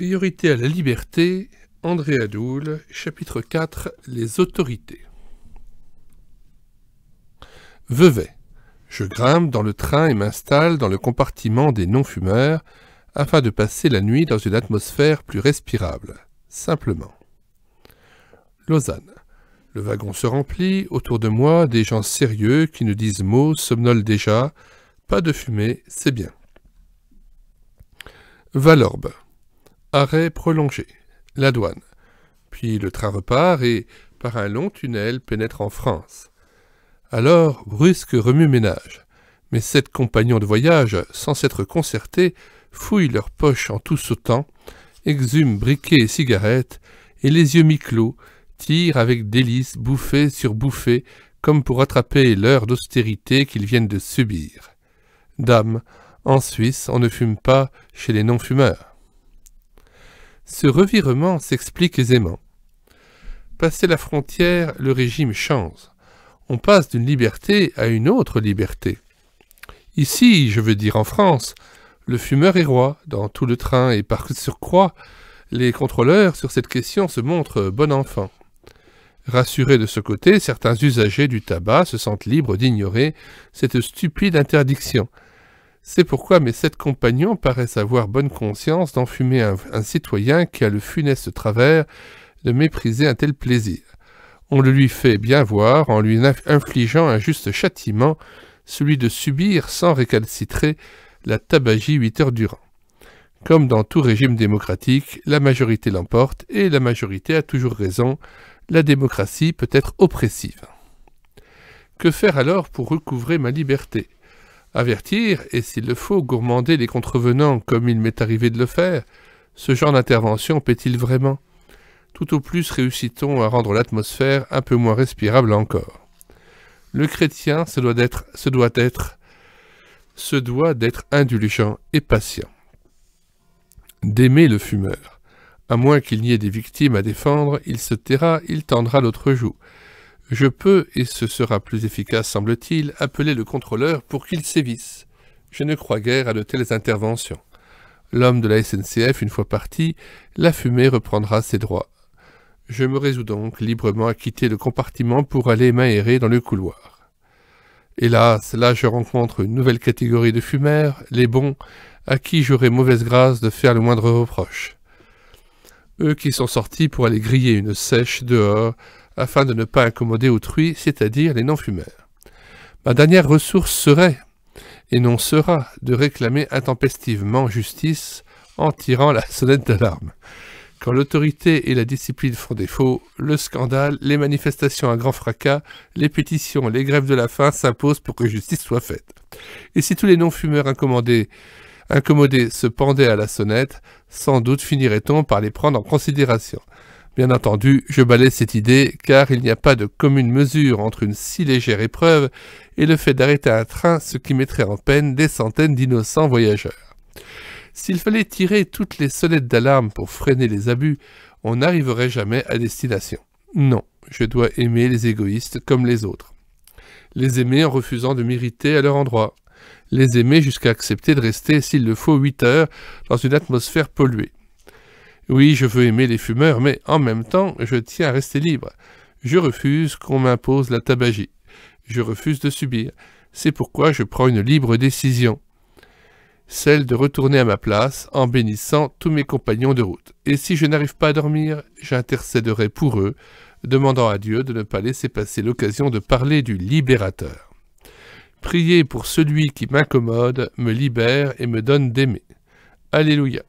Priorité à la liberté, André Adoul, chapitre 4 Les autorités. Vevey. Je grimpe dans le train et m'installe dans le compartiment des non-fumeurs afin de passer la nuit dans une atmosphère plus respirable, simplement. Lausanne. Le wagon se remplit, autour de moi des gens sérieux qui ne disent mot somnolent déjà, pas de fumée, c'est bien. Valorbe. Arrêt prolongé, la douane. Puis le train repart et, par un long tunnel, pénètre en France. Alors, brusque remue-ménage. Mais sept compagnons de voyage, sans s'être concertés, fouillent leurs poches en tout sautant, exhument briquets et cigarettes, et les yeux mi-clos, tirent avec délices bouffée sur bouffée, comme pour attraper l'heure d'austérité qu'ils viennent de subir. Dame, en Suisse, on ne fume pas chez les non-fumeurs. Ce revirement s'explique aisément. Passer la frontière, le régime change. On passe d'une liberté à une autre liberté. Ici, je veux dire en France, le fumeur est roi dans tout le train et par surcroît, les contrôleurs sur cette question se montrent bon enfant. Rassurés de ce côté, certains usagers du tabac se sentent libres d'ignorer cette stupide interdiction, c'est pourquoi mes sept compagnons paraissent avoir bonne conscience d'enfumer un, citoyen qui a le funeste travers de mépriser un tel plaisir. On le lui fait bien voir en lui infligeant un juste châtiment, celui de subir sans récalcitrer la tabagie huit heures durant. Comme dans tout régime démocratique, la majorité l'emporte et la majorité a toujours raison, la démocratie peut être oppressive. Que faire alors pour recouvrer ma liberté Avertir, et s'il le faut, gourmander les contrevenants comme il m'est arrivé de le faire, ce genre d'intervention paie il vraiment Tout au plus réussit-on à rendre l'atmosphère un peu moins respirable encore. Le chrétien se doit d'être, doit être, se doit d'être indulgent et patient. D'aimer le fumeur. À moins qu'il n'y ait des victimes à défendre, il se taira, il tendra l'autre joue je peux, et ce sera plus efficace semble-t-il, appeler le contrôleur pour qu'il sévisse. Je ne crois guère à de telles interventions. L'homme de la SNCF, une fois parti, la fumée reprendra ses droits. Je me résous donc librement à quitter le compartiment pour aller m'aérer dans le couloir. Hélas, là je rencontre une nouvelle catégorie de fumeurs, les bons, à qui j'aurai mauvaise grâce de faire le moindre reproche. Eux qui sont sortis pour aller griller une sèche dehors, afin de ne pas incommoder autrui, c'est-à-dire les non-fumeurs. Ma dernière ressource serait, et non sera, de réclamer intempestivement justice en tirant la sonnette d'alarme. Quand l'autorité et la discipline font défaut, le scandale, les manifestations à grand fracas, les pétitions, les grèves de la faim s'imposent pour que justice soit faite. Et si tous les non-fumeurs incommodés, incommodés se pendaient à la sonnette, sans doute finirait-on par les prendre en considération. Bien entendu, je balais cette idée car il n'y a pas de commune mesure entre une si légère épreuve et le fait d'arrêter un train, ce qui mettrait en peine des centaines d'innocents voyageurs. S'il fallait tirer toutes les sonnettes d'alarme pour freiner les abus, on n'arriverait jamais à destination. Non, je dois aimer les égoïstes comme les autres. Les aimer en refusant de m'irriter à leur endroit. Les aimer jusqu'à accepter de rester, s'il le faut, huit heures dans une atmosphère polluée. Oui, je veux aimer les fumeurs, mais en même temps, je tiens à rester libre. Je refuse qu'on m'impose la tabagie. Je refuse de subir. C'est pourquoi je prends une libre décision. Celle de retourner à ma place en bénissant tous mes compagnons de route. Et si je n'arrive pas à dormir, j'intercéderai pour eux, demandant à Dieu de ne pas laisser passer l'occasion de parler du libérateur. Priez pour celui qui m'incommode, me libère et me donne d'aimer. Alléluia.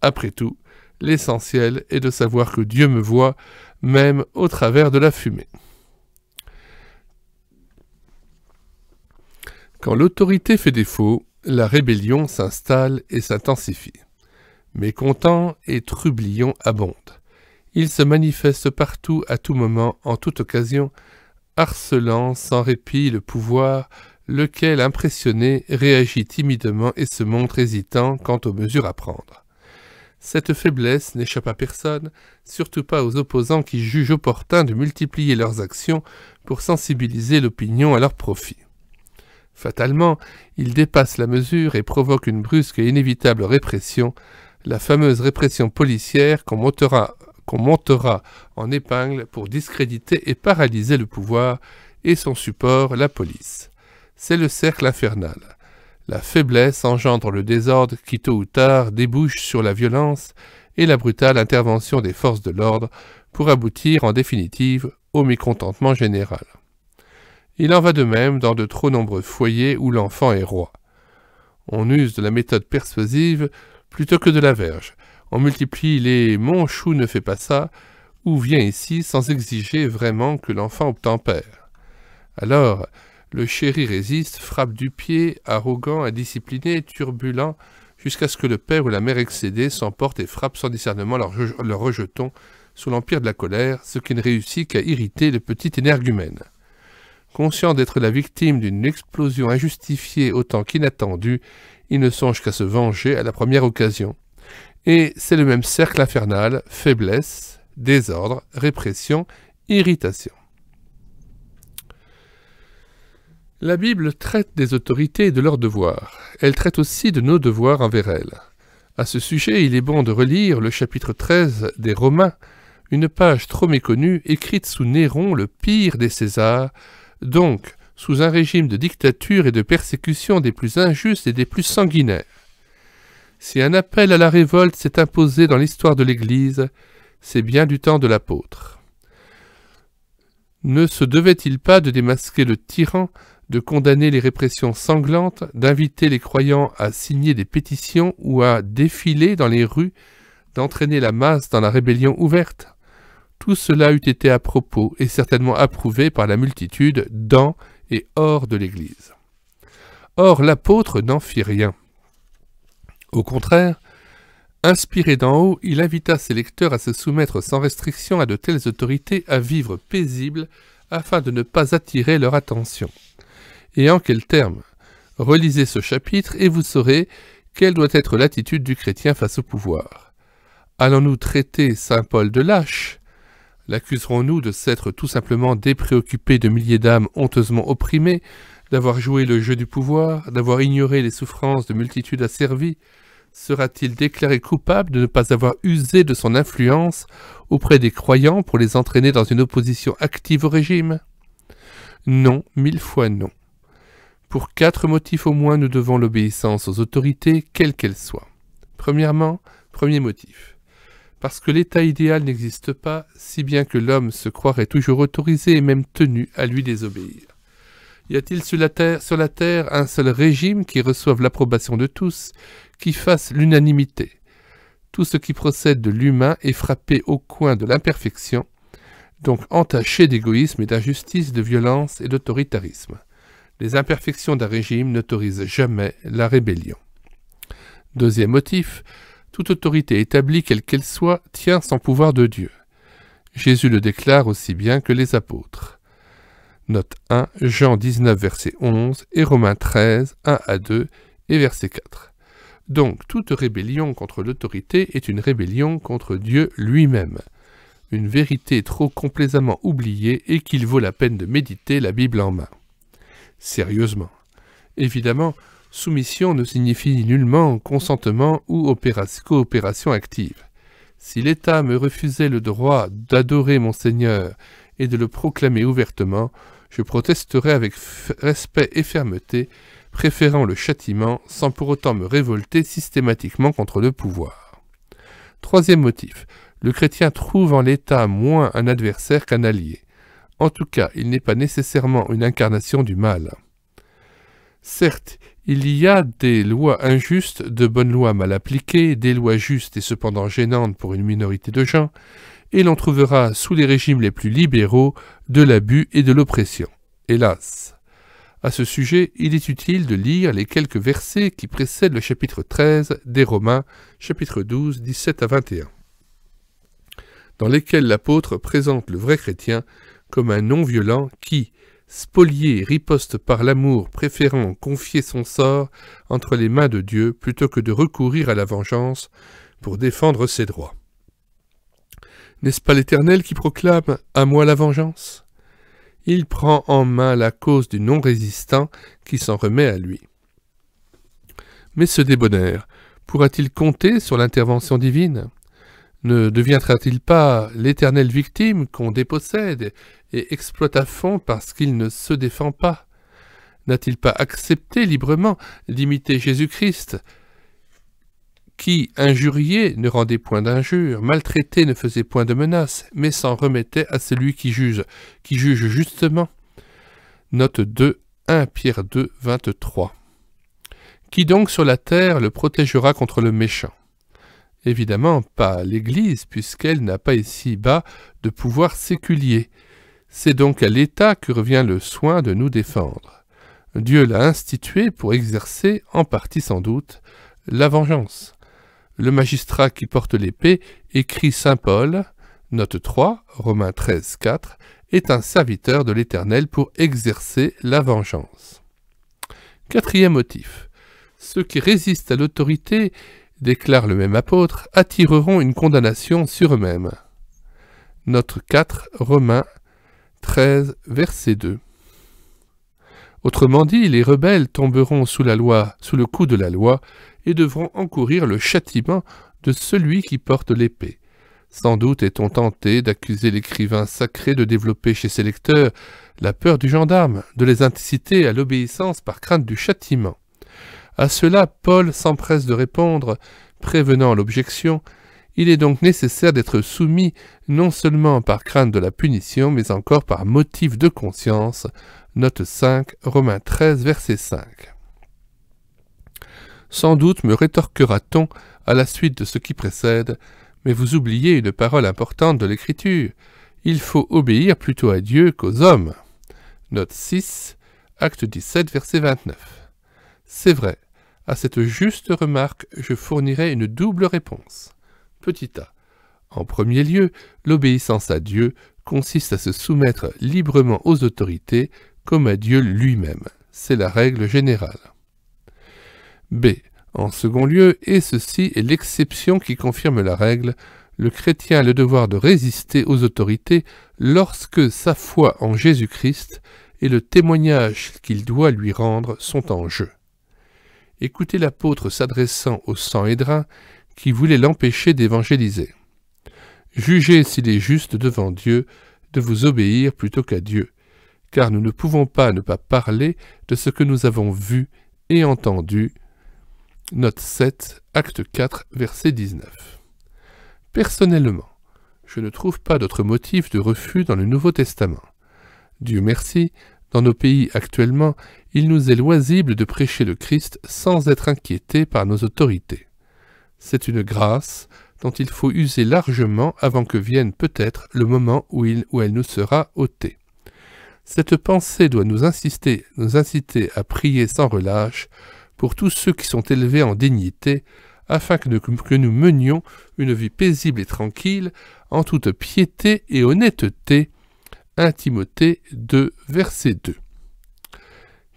Après tout, L'essentiel est de savoir que Dieu me voit, même au travers de la fumée. Quand l'autorité fait défaut, la rébellion s'installe et s'intensifie. Mécontent et trublions abondent. Ils se manifestent partout, à tout moment, en toute occasion, harcelant sans répit le pouvoir, lequel, impressionné, réagit timidement et se montre hésitant quant aux mesures à prendre. Cette faiblesse n'échappe à personne, surtout pas aux opposants qui jugent opportun de multiplier leurs actions pour sensibiliser l'opinion à leur profit. Fatalement, ils dépassent la mesure et provoquent une brusque et inévitable répression, la fameuse répression policière qu'on montera, montera en épingle pour discréditer et paralyser le pouvoir et son support, la police. C'est le cercle infernal. La faiblesse engendre le désordre qui tôt ou tard débouche sur la violence et la brutale intervention des forces de l'ordre pour aboutir en définitive au mécontentement général. Il en va de même dans de trop nombreux foyers où l'enfant est roi. On use de la méthode persuasive plutôt que de la verge. On multiplie les mon chou ne fait pas ça ou vient ici sans exiger vraiment que l'enfant obtempère. Alors, le chéri résiste, frappe du pied, arrogant, indiscipliné, turbulent, jusqu'à ce que le père ou la mère excédée s'emporte et frappe sans discernement leur, rejeton sous l'empire de la colère, ce qui ne réussit qu'à irriter le petit énergumène. Conscient d'être la victime d'une explosion injustifiée autant qu'inattendue, il ne songe qu'à se venger à la première occasion. Et c'est le même cercle infernal, faiblesse, désordre, répression, irritation. La Bible traite des autorités et de leurs devoirs. Elle traite aussi de nos devoirs envers elles. À ce sujet, il est bon de relire le chapitre 13 des Romains, une page trop méconnue écrite sous Néron, le pire des Césars, donc sous un régime de dictature et de persécution des plus injustes et des plus sanguinaires. Si un appel à la révolte s'est imposé dans l'histoire de l'Église, c'est bien du temps de l'apôtre. Ne se devait-il pas de démasquer le tyran de condamner les répressions sanglantes, d'inviter les croyants à signer des pétitions ou à défiler dans les rues, d'entraîner la masse dans la rébellion ouverte. Tout cela eût été à propos et certainement approuvé par la multitude dans et hors de l'Église. Or l'apôtre n'en fit rien. Au contraire, inspiré d'en haut, il invita ses lecteurs à se soumettre sans restriction à de telles autorités, à vivre paisible, afin de ne pas attirer leur attention et en quels termes Relisez ce chapitre et vous saurez quelle doit être l'attitude du chrétien face au pouvoir. Allons-nous traiter Saint Paul de lâche L'accuserons-nous de s'être tout simplement dépréoccupé de milliers d'âmes honteusement opprimées, d'avoir joué le jeu du pouvoir, d'avoir ignoré les souffrances de multitudes asservies Sera-t-il déclaré coupable de ne pas avoir usé de son influence auprès des croyants pour les entraîner dans une opposition active au régime Non, mille fois non. Pour quatre motifs au moins, nous devons l'obéissance aux autorités, quelles qu'elles soient. Premièrement, premier motif. Parce que l'état idéal n'existe pas, si bien que l'homme se croirait toujours autorisé et même tenu à lui désobéir. Y a-t-il sur, sur la terre un seul régime qui reçoive l'approbation de tous, qui fasse l'unanimité Tout ce qui procède de l'humain est frappé au coin de l'imperfection, donc entaché d'égoïsme et d'injustice, de violence et d'autoritarisme les imperfections d'un régime n'autorisent jamais la rébellion. Deuxième motif, toute autorité établie quelle qu'elle soit tient son pouvoir de Dieu. Jésus le déclare aussi bien que les apôtres. Note 1, Jean 19, verset 11 et Romains 13, 1 à 2 et verset 4. Donc, toute rébellion contre l'autorité est une rébellion contre Dieu lui-même. Une vérité trop complaisamment oubliée et qu'il vaut la peine de méditer la Bible en main sérieusement. Évidemment, soumission ne signifie nullement consentement ou coopération active. Si l'État me refusait le droit d'adorer mon Seigneur et de le proclamer ouvertement, je protesterais avec respect et fermeté, préférant le châtiment sans pour autant me révolter systématiquement contre le pouvoir. Troisième motif, le chrétien trouve en l'État moins un adversaire qu'un allié. En tout cas, il n'est pas nécessairement une incarnation du mal. Certes, il y a des lois injustes, de bonnes lois mal appliquées, des lois justes et cependant gênantes pour une minorité de gens, et l'on trouvera sous les régimes les plus libéraux de l'abus et de l'oppression. Hélas. À ce sujet, il est utile de lire les quelques versets qui précèdent le chapitre 13 des Romains, chapitre 12, 17 à 21, dans lesquels l'apôtre présente le vrai chrétien comme un non-violent qui, spolié, riposte par l'amour, préférant confier son sort entre les mains de Dieu plutôt que de recourir à la vengeance pour défendre ses droits. N'est-ce pas l'Éternel qui proclame À moi la vengeance Il prend en main la cause du non-résistant qui s'en remet à lui. Mais ce débonnaire pourra-t-il compter sur l'intervention divine ne deviendra-t-il pas l'éternelle victime qu'on dépossède et exploite à fond parce qu'il ne se défend pas N'a-t-il pas accepté librement d'imiter Jésus-Christ qui, injurié, ne rendait point d'injure, maltraité ne faisait point de menace, mais s'en remettait à celui qui juge, qui juge justement. Note 2, 1 Pierre 2, Qui donc sur la terre le protégera contre le méchant Évidemment pas l'Église, puisqu'elle n'a pas ici-bas de pouvoir séculier. C'est donc à l'État que revient le soin de nous défendre. Dieu l'a institué pour exercer, en partie sans doute, la vengeance. Le magistrat qui porte l'épée, écrit saint Paul, note 3, Romains 13, 4, est un serviteur de l'Éternel pour exercer la vengeance. Quatrième motif. Ceux qui résistent à l'autorité déclare le même apôtre, attireront une condamnation sur eux-mêmes. Notre 4 Romains 13 verset 2. Autrement dit, les rebelles tomberont sous la loi, sous le coup de la loi, et devront encourir le châtiment de celui qui porte l'épée. Sans doute est-on tenté d'accuser l'écrivain sacré de développer chez ses lecteurs la peur du gendarme, de les inciter à l'obéissance par crainte du châtiment. À cela, Paul s'empresse de répondre, prévenant l'objection. Il est donc nécessaire d'être soumis non seulement par crainte de la punition, mais encore par motif de conscience. Note 5, Romains 13, verset 5. Sans doute me rétorquera-t-on à la suite de ce qui précède, mais vous oubliez une parole importante de l'Écriture. Il faut obéir plutôt à Dieu qu'aux hommes. Note 6, acte 17, verset 29. C'est vrai, à cette juste remarque, je fournirai une double réponse. Petit a. En premier lieu, l'obéissance à Dieu consiste à se soumettre librement aux autorités comme à Dieu lui-même. C'est la règle générale. B. En second lieu, et ceci est l'exception qui confirme la règle, le chrétien a le devoir de résister aux autorités lorsque sa foi en Jésus-Christ et le témoignage qu'il doit lui rendre sont en jeu. Écoutez l'apôtre s'adressant au sang qui voulait l'empêcher d'évangéliser. Jugez s'il est juste devant Dieu de vous obéir plutôt qu'à Dieu, car nous ne pouvons pas ne pas parler de ce que nous avons vu et entendu. Note 7, acte 4, verset 19. Personnellement, je ne trouve pas d'autre motif de refus dans le Nouveau Testament. Dieu merci, dans nos pays actuellement, il nous est loisible de prêcher le Christ sans être inquiété par nos autorités. C'est une grâce dont il faut user largement avant que vienne peut-être le moment où, il, elle nous sera ôtée. Cette pensée doit nous, insister, nous inciter à prier sans relâche pour tous ceux qui sont élevés en dignité, afin que nous menions une vie paisible et tranquille, en toute piété et honnêteté, 1 Timothée 2, verset 2.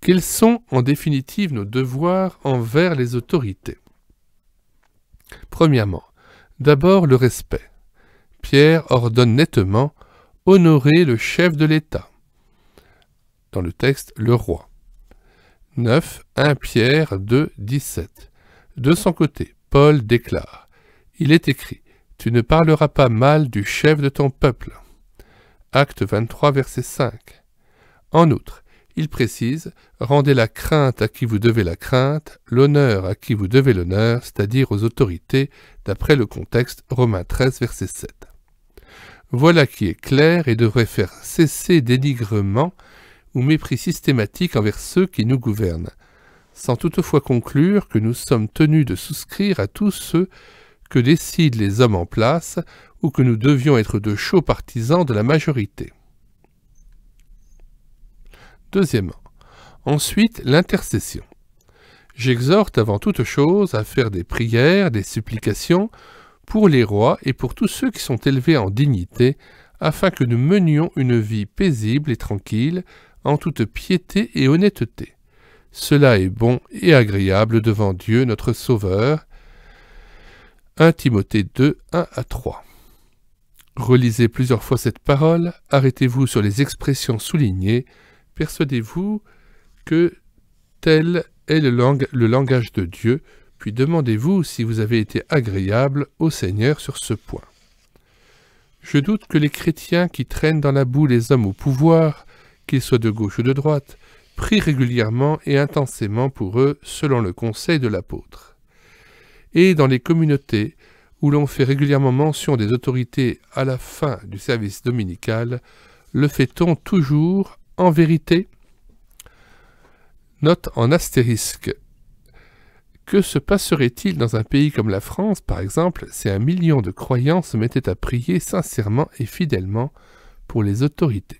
Quels sont en définitive nos devoirs envers les autorités Premièrement, d'abord le respect. Pierre ordonne nettement honorer le chef de l'État. Dans le texte, le roi. 9. 1 Pierre 2, 17. De son côté, Paul déclare Il est écrit Tu ne parleras pas mal du chef de ton peuple. Acte 23, verset 5. En outre, il précise Rendez la crainte à qui vous devez la crainte, l'honneur à qui vous devez l'honneur, c'est-à-dire aux autorités, d'après le contexte Romains 13, verset 7. Voilà qui est clair et devrait faire cesser dénigrement ou mépris systématique envers ceux qui nous gouvernent, sans toutefois conclure que nous sommes tenus de souscrire à tous ceux que décident les hommes en place ou que nous devions être de chauds partisans de la majorité. Deuxièmement, ensuite l'intercession. J'exhorte avant toute chose à faire des prières, des supplications pour les rois et pour tous ceux qui sont élevés en dignité, afin que nous menions une vie paisible et tranquille, en toute piété et honnêteté. Cela est bon et agréable devant Dieu notre Sauveur, 1 Timothée 2, 1 à 3. Relisez plusieurs fois cette parole, arrêtez-vous sur les expressions soulignées, persuadez-vous que tel est le, le langage de Dieu, puis demandez-vous si vous avez été agréable au Seigneur sur ce point. Je doute que les chrétiens qui traînent dans la boue les hommes au pouvoir, qu'ils soient de gauche ou de droite, prient régulièrement et intensément pour eux selon le conseil de l'apôtre et dans les communautés où l'on fait régulièrement mention des autorités à la fin du service dominical, le fait-on toujours en vérité Note en astérisque. Que se passerait-il dans un pays comme la France, par exemple, si un million de croyants se mettaient à prier sincèrement et fidèlement pour les autorités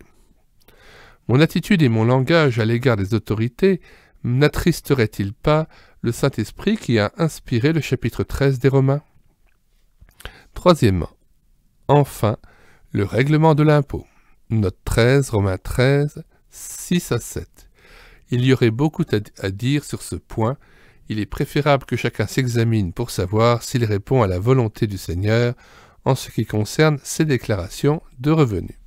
Mon attitude et mon langage à l'égard des autorités n'attristeraient-ils pas le Saint-Esprit qui a inspiré le chapitre 13 des Romains. Troisièmement, enfin, le règlement de l'impôt. Note 13, Romains 13, 6 à 7. Il y aurait beaucoup à dire sur ce point. Il est préférable que chacun s'examine pour savoir s'il répond à la volonté du Seigneur en ce qui concerne ses déclarations de revenus.